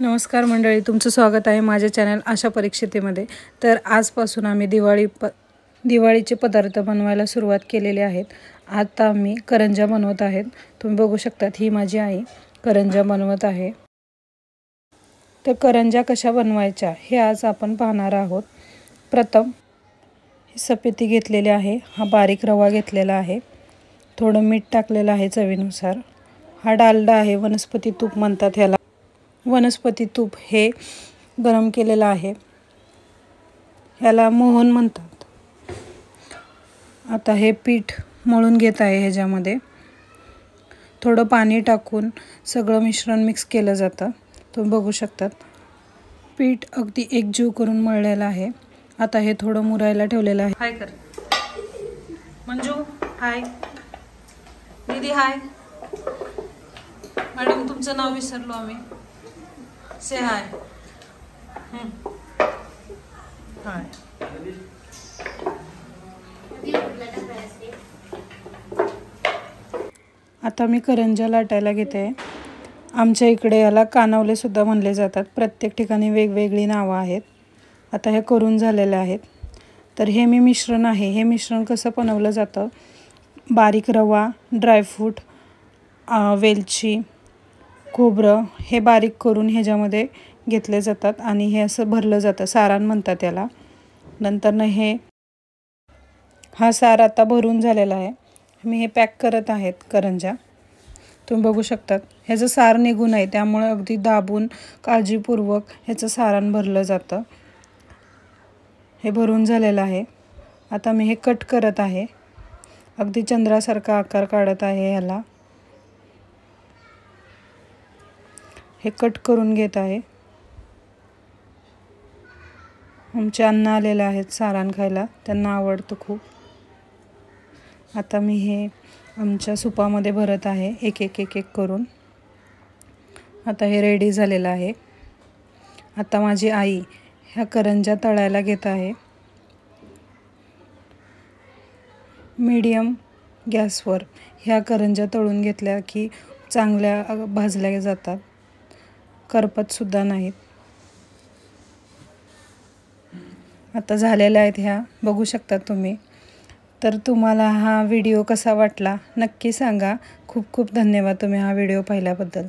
नमस्कार मंडळी तुमचं स्वागत आहे माझ्या चॅनल आशा परीक्षितेमध्ये तर आजपासून आम्ही दिवाळी प दिवाळीचे पदार्थ बनवायला सुरुवात केलेले आहेत आता आम्ही करंजा बनवत आहेत तुम्ही बघू शकतात ही माझी आई करंजा बनवत आहे तर करंजा कशा बनवायच्या हे आज आपण पाहणार आहोत प्रथम सपेती घेतलेली आहे हा बारीक रवा घेतलेला आहे थोडं मीठ टाकलेलं आहे चवीनुसार हा डालडा आहे वनस्पती तूप म्हणतात ह्याला वनस्पती तूप हे गरम केलेलं आहे ह्याला मोहन म्हणतात आता हे पीठ मळून घेत आहे ह्याच्यामध्ये थोडं पाणी टाकून सगळं मिश्रण मिक्स केलं जातं तुम्ही बघू शकतात पीठ अगदी एकजीव करून मळलेलं आहे आता हे थोडं मुरायला ठेवलेलं आहे हाय कर मंजू हाय दीदी हाय मॅडम तुमचं नाव विसरलो आम्ही Say hi. Hmm. आता मी करंजा लाटायला घेते आमच्या इकडे याला कानावलेसुद्धा म्हणले जातात प्रत्येक ठिकाणी वेगवेगळी नावं आहेत आता हे करून झालेले आहेत तर हे मी मिश्रण आहे हे मिश्रण कसं बनवलं जातं बारीक रवा ड्रायफ्रूट वेलची खोबरं हे बारीक करून ह्याच्यामध्ये घेतले जातात आणि हे असं भरलं जातं सारण म्हणतात नंतर न हे हा सार आता भरून झालेला आहे मी हे पॅक करत आहेत करंजा तुम्ही बघू शकतात ह्याचं सार निघून आहे त्यामुळे अगदी दाबून काळजीपूर्वक ह्याचं सारण भरलं जातं हे भरून झालेलं आहे आता मी हे कट करत आहे अगदी चंद्रासारखा आकार काढत आहे ह्याला हे कट करून घेत आहे आमचे अन्न आलेलं आहेत सारान खायला त्यांना आवडतं खूप आता मी हे आमच्या सुपामध्ये भरत आहे एक एक एक एक करून आता हे रेडी झालेलं आहे आता माझी आई ह्या करंजा तळायला घेत आहे मीडियम गॅसवर ह्या करंजा तळून घेतल्या की चांगल्या भाजल्या जातात करपतसुद्धा नाहीत आता झालेल्या आहेत ह्या बघू शकता तुम्ही तर तुम्हाला हा व्हिडिओ कसा वाटला नक्की सांगा खूप खूप धन्यवाद तुम्ही हा व्हिडिओ पाहिल्याबद्दल